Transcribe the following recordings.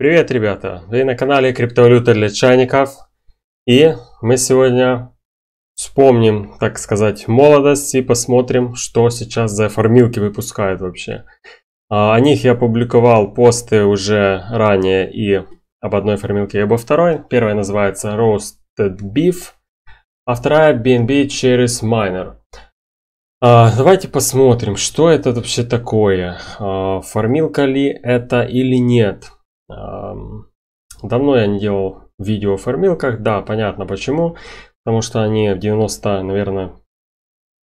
Привет, ребята! Вы на канале Криптовалюта для чайников. И мы сегодня вспомним, так сказать, молодость и посмотрим, что сейчас за формилки выпускают вообще. А, о них я публиковал посты уже ранее и об одной формилке и обо второй. Первая называется Roasted Beef, а вторая BNB через Miner. А, давайте посмотрим, что это вообще такое. А, Формилка ли это или нет. Давно я не делал видео о формилках, да, понятно почему. Потому что они в 90, наверное,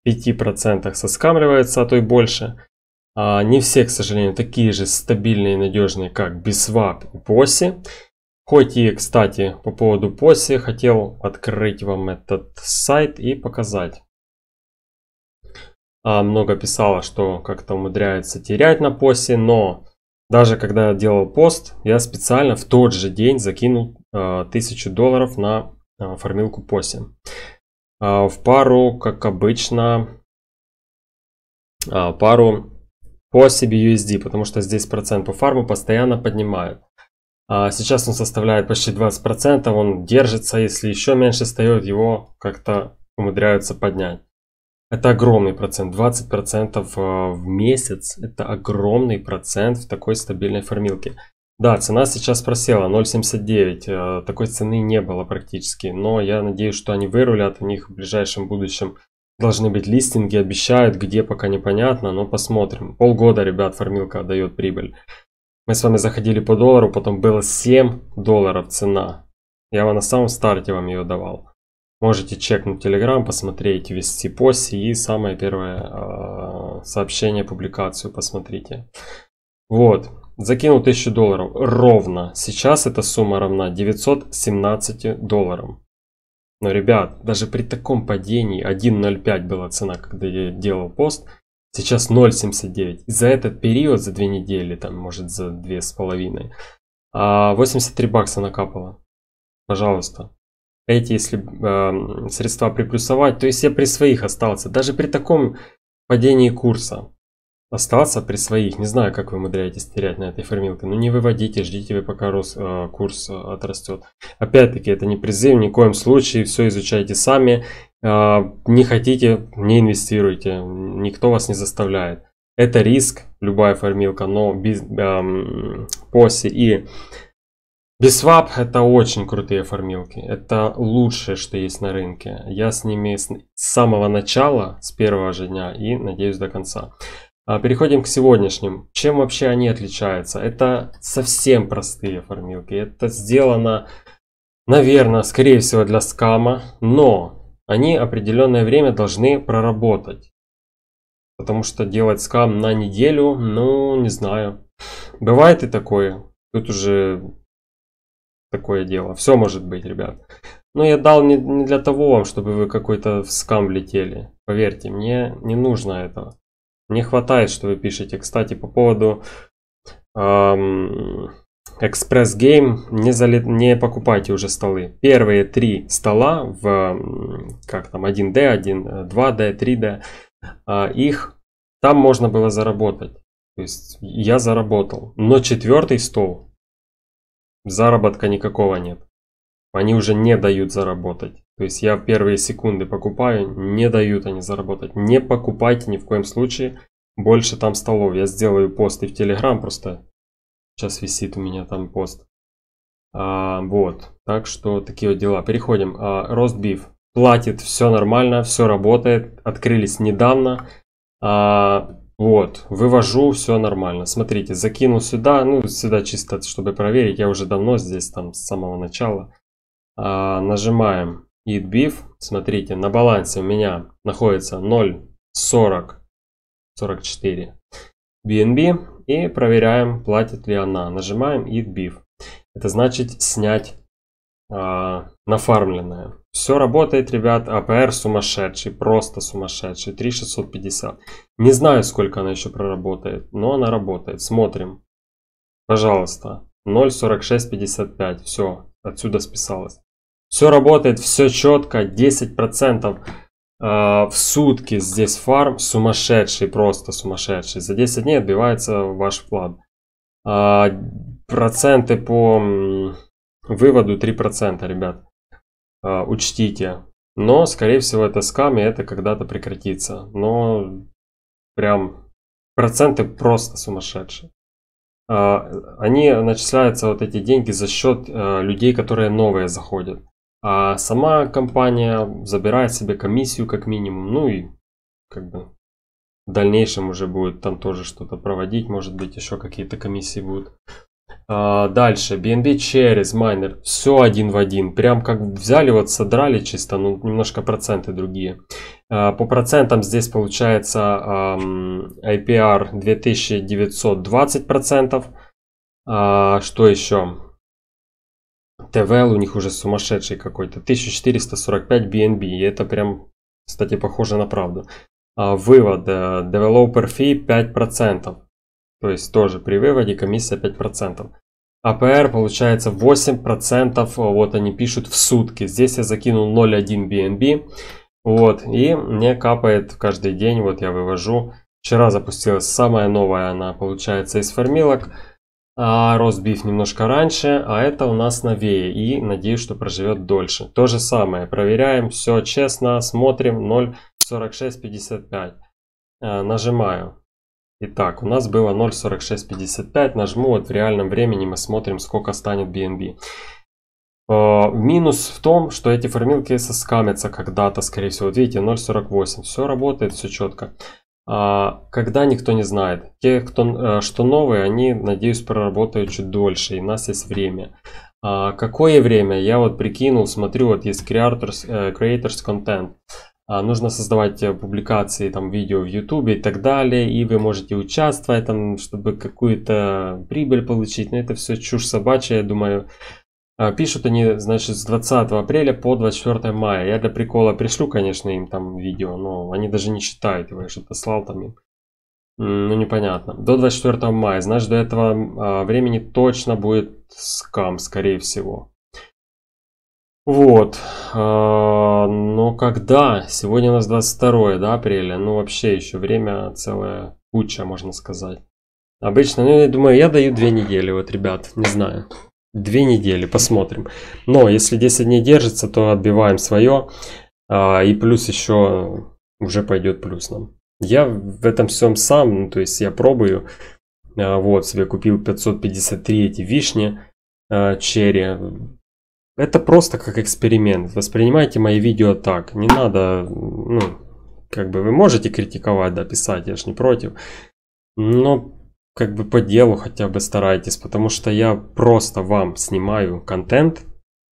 5% соскамливаются, а то и больше. А не все, к сожалению, такие же стабильные и надежные, как Biswap и POSI. Хоть и, кстати, по поводу POSI хотел открыть вам этот сайт и показать. А много писало, что как-то умудряется терять на POSI, но даже когда я делал пост, я специально в тот же день закинул э, а, 1000 долларов на э, а, формилку посе. Э, в пару, как обычно, э, пару посе USD, потому что здесь процент по фарму постоянно поднимают. А сейчас он составляет почти 20%, он держится, если еще меньше встает, его как-то умудряются поднять. Это огромный процент, 20% э, в месяц, это огромный процент в такой стабильной формилке. Да, цена сейчас просела 0,79, э, такой цены не было практически, но я надеюсь, что они вырулят, у них в ближайшем будущем должны быть листинги, обещают, где пока непонятно, но посмотрим. Полгода, ребят, формилка дает прибыль. Мы с вами заходили по доллару, потом было 7 долларов цена. Я его на самом старте вам ее давал. Можете чекнуть Telegram, посмотреть вести пост и самое первое э, сообщение, публикацию посмотрите. Вот, закинул 1000 долларов ровно. Сейчас эта сумма равна 917 долларам. Но, ребят, даже при таком падении 1.05 была цена, когда я делал пост, сейчас 0.79. И за этот период, за две недели, там, может, за две с половиной, 83 а бакса накапало. Пожалуйста, эти, если э, средства приплюсовать, то есть я при своих остался. Даже при таком падении курса остаться при своих. Не знаю, как вы умудряетесь терять на этой формилке. Но ну, не выводите, ждите вы, пока рос, э, курс э, отрастет. Опять-таки, это не призыв, ни в коем случае. Все изучайте сами. Э, не хотите, не инвестируйте. Никто вас не заставляет. Это риск, любая формилка, но без, э, эм, по и Бисвап это очень крутые формилки. Это лучшее, что есть на рынке. Я с ними с самого начала, с первого же дня и, надеюсь, до конца. А, переходим к сегодняшним. Чем вообще они отличаются? Это совсем простые формилки. Это сделано, наверное, скорее всего для скама, но они определенное время должны проработать. Потому что делать скам на неделю, ну, не знаю. Бывает и такое. Тут уже такое дело. Все может быть, ребят. Но я дал не, не для того вам, чтобы вы какой-то в скам летели. Поверьте, мне не нужно этого. Не хватает, что вы пишете. Кстати, по поводу эм, Express Game, не, залет, не покупайте уже столы. Первые три стола в как там 1D, 1, 2D, 3D, э, а, их там можно было заработать. То есть я заработал. Но четвертый стол Заработка никакого нет. Они уже не дают заработать. То есть я в первые секунды покупаю, не дают они заработать. Не покупайте ни в коем случае больше там столов. Я сделаю пост и в Телеграм просто. Сейчас висит у меня там пост. А, вот. Так что такие вот дела. Переходим. А, Ростбиф. Платит, все нормально, все работает. Открылись недавно. А, вот, вывожу, все нормально. Смотрите, закинул сюда, ну, сюда чисто, чтобы проверить. Я уже давно здесь, там, с самого начала. А, нажимаем Eat Beef. Смотрите, на балансе у меня находится 0.4044 BNB. И проверяем, платит ли она. Нажимаем Eat Beef. Это значит снять а, нафармленное. Все работает, ребят. АПР сумасшедший, просто сумасшедший. 3650. Не знаю, сколько она еще проработает, но она работает. Смотрим. Пожалуйста. 0.4655. Все, отсюда списалось. Все работает, все четко. 10% в сутки здесь фарм сумасшедший, просто сумасшедший. За 10 дней отбивается ваш вклад. А, проценты по выводу 3%, ребят. Э, учтите. Но, скорее всего, это скам, и это когда-то прекратится. Но прям проценты просто сумасшедшие. Э, они начисляются, вот эти деньги, за счет э, людей, которые новые заходят. А сама компания забирает себе комиссию как минимум, ну и как бы в дальнейшем уже будет там тоже что-то проводить, может быть еще какие-то комиссии будут. А, дальше, BNB через майнер, все один в один, прям как взяли вот содрали чисто, ну немножко проценты другие. А, по процентам здесь получается а, IPR 2920 процентов, а, что еще? ТВЛ у них уже сумасшедший какой-то, 1445 BNB, и это прям, кстати, похоже на правду. А, вывод, developer fee 5%. То есть тоже при выводе комиссия 5%. АПР получается 8%, э, вот они пишут в сутки. Здесь я закинул 0.1 BNB, вот, и мне капает каждый день, вот я вывожу. Вчера запустилась самая новая, она получается из формилок. А Ростбиф немножко раньше, а это у нас новее и надеюсь, что проживет дольше. То же самое, проверяем, все честно, смотрим 0.4655. Э, нажимаю. Итак, у нас было 0.4655, нажму, вот в реальном времени мы смотрим, сколько станет BNB. Э, минус в том, что эти формилки соскамятся когда-то, скорее всего. Вот видите, 0.48. Все работает, все четко. А, когда никто не знает. Те, кто, э, что новые, они, надеюсь, проработают чуть дольше, и у нас есть время. А, какое время? Я вот прикинул, смотрю, вот есть creators, э, creators content. А, нужно создавать э, публикации, там, видео в YouTube и так далее, и вы можете участвовать, там, чтобы какую-то прибыль получить, но это все чушь собачья, я думаю. А, пишут они, значит, с 20 апреля по 24 мая. Я для прикола пришлю, конечно, им там видео, но они даже не читают его, я что-то слал там им. Ну, непонятно. До 24 мая, значит, до этого а, времени точно будет скам, скорее всего. Вот. А, но когда? Сегодня у нас 22 да, апреля. Ну, вообще еще время целая куча, можно сказать. Обычно, ну, я думаю, я даю две недели, вот, ребят, не знаю. Две недели, посмотрим. Но если 10 дней держится, то отбиваем свое. А, и плюс еще уже пойдет плюс нам. Я в этом всем сам, ну, то есть я пробую. А, вот, себе купил 553 эти вишни черри это просто как эксперимент. Воспринимайте мои видео так. Не надо, ну, как бы вы можете критиковать, да, писать, я ж не против. Но как бы по делу хотя бы старайтесь, потому что я просто вам снимаю контент,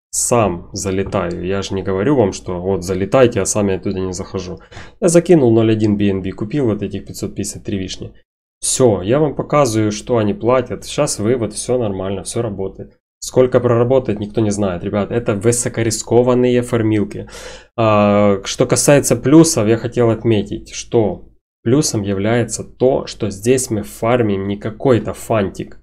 сам залетаю. Я же не говорю вам, что вот залетайте, а сам я туда не захожу. Я закинул 0.1 BNB, купил вот этих 553 вишни. Все, я вам показываю, что они платят. Сейчас вывод, все нормально, все работает. Сколько проработает, никто не знает, ребят. Это высокорискованные формилки. А, что касается плюсов, я хотел отметить, что плюсом является то, что здесь мы фармим не какой-то фантик.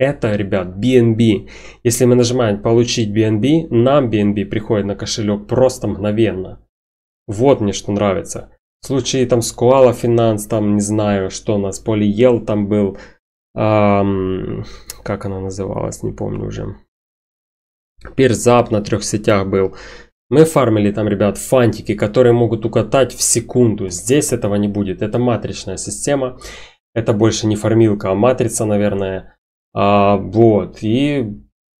Это, ребят, BNB. Если мы нажимаем «Получить BNB», нам BNB приходит на кошелек просто мгновенно. Вот мне что нравится. В случае там с Koala Finance, там не знаю, что у нас, полиел там был, эм, как она называлась, не помню уже. Перзап на трех сетях был. Мы фармили там, ребят, фантики, которые могут укатать в секунду. Здесь этого не будет. Это матричная система. Это больше не фармилка, а матрица, наверное. А, вот. И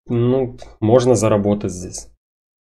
ну, можно заработать здесь.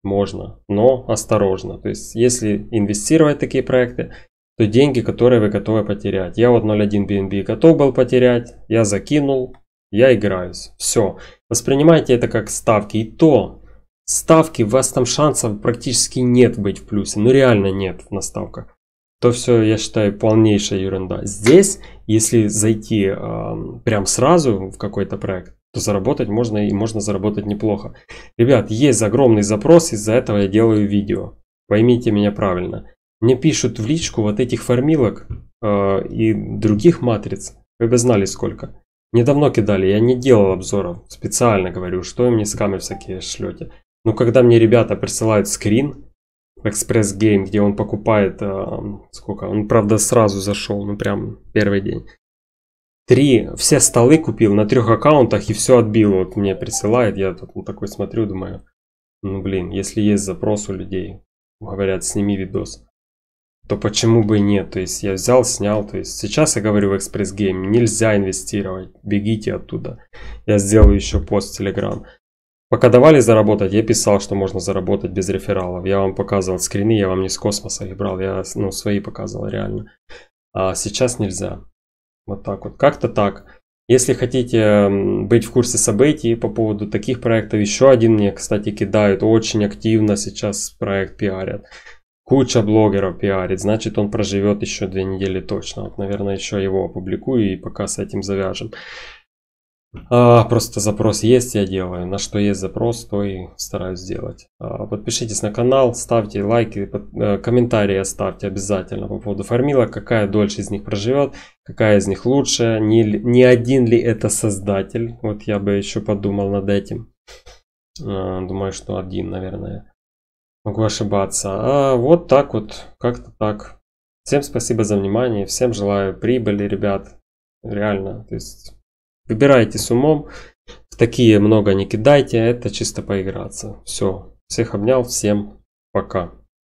Можно, но осторожно. То есть, если инвестировать в такие проекты, то деньги, которые вы готовы потерять. Я вот 0.1 BNB готов был потерять, я закинул, я играюсь. Все. Воспринимайте это как ставки. И то, ставки, у вас там шансов практически нет быть в плюсе. Ну реально нет на ставках. То все, я считаю, полнейшая ерунда. Здесь, если зайти э, прям сразу в какой-то проект, то заработать можно и можно заработать неплохо. Ребят, есть огромный запрос, из-за этого я делаю видео. Поймите меня правильно. Мне пишут в личку вот этих формилок э, и других матриц. Вы бы знали сколько. Мне давно кидали, я не делал обзоров. Специально говорю, что им не скамы всякие шлете. Но когда мне ребята присылают скрин в Express Game, где он покупает... Э, сколько? Он, правда, сразу зашел, ну прям первый день. Три, все столы купил на трех аккаунтах и все отбил. Вот мне присылает, я тут ну, такой смотрю, думаю, ну блин, если есть запрос у людей, говорят, сними видос то почему бы и нет? То есть я взял, снял. То есть сейчас я говорю в экспресс гейме нельзя инвестировать, бегите оттуда. Я сделаю еще пост в Telegram. Пока давали заработать, я писал, что можно заработать без рефералов. Я вам показывал скрины, я вам не с космоса их брал, я ну, свои показывал реально. А сейчас нельзя. Вот так вот. Как-то так. Если хотите быть в курсе событий по поводу таких проектов, еще один мне, кстати, кидают. Очень активно сейчас проект пиарят. Куча блогеров пиарит, значит он проживет еще две недели точно. Вот, наверное, еще его опубликую и пока с этим завяжем. А, просто запрос есть, я делаю. На что есть запрос, то и стараюсь сделать. А, подпишитесь на канал, ставьте лайки, под, э, комментарии оставьте обязательно по поводу формилок, какая дольше из них проживет, какая из них лучше, не, не один ли это создатель. Вот я бы еще подумал над этим. А, думаю, что один, наверное. Могу ошибаться. А вот так вот, как-то так. Всем спасибо за внимание, всем желаю прибыли, ребят. Реально, то есть выбирайте с умом. В такие много не кидайте, а это чисто поиграться. Все, всех обнял, всем пока.